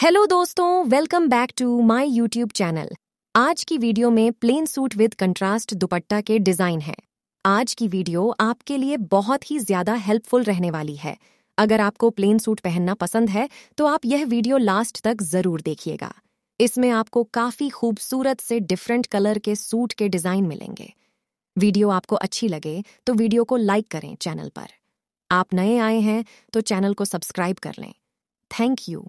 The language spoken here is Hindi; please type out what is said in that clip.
हेलो दोस्तों welcome back to my YouTube channel आज की वीडियो में plain suit with contrast dupatta के डिजाइन है आज की वीडियो आपके लिए बहुत ही ज्यादा हेल्पफुल रहने वाली है अगर आपको प्लेन सूट पहनना पसंद है तो आप यह वीडियो लास्ट तक जरूर देखिएगा इसमें आपको काफी खूबसूरत से डिफरेंट कलर के सूट के डिजाइन मिलेंगे वीडियो आपको अच्छी लगे तो वीडियो को लाइक करें चैनल पर आप नए आए हैं तो चैनल को सब्सक्राइब कर लें थैंक यू